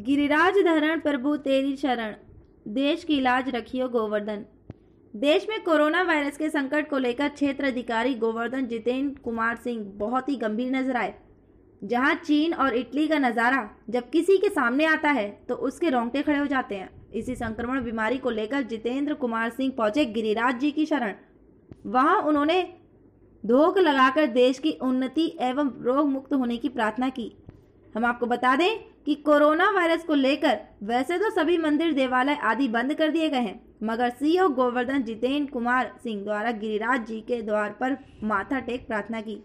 गिरिराज धरण प्रभु तेरी शरण देश की इलाज रखियो गोवर्धन देश में कोरोना वायरस के संकट को लेकर क्षेत्र अधिकारी गोवर्धन जितेंद्र कुमार सिंह बहुत ही गंभीर नजर आए जहां चीन और इटली का नज़ारा जब किसी के सामने आता है तो उसके रोंगटे खड़े हो जाते हैं इसी संक्रमण बीमारी को लेकर जितेंद्र कुमार सिंह पहुंचे गिरिराज जी की शरण वहां उन्होंने धोख लगाकर देश की उन्नति एवं रोग मुक्त होने की प्रार्थना की हम आपको बता दें कि कोरोना वायरस को लेकर वैसे तो सभी मंदिर देवालय आदि बंद कर दिए गए हैं मगर सीओ गोवर्धन जितेंद्र कुमार सिंह द्वारा गिरिराज जी के द्वार पर माथा टेक प्रार्थना की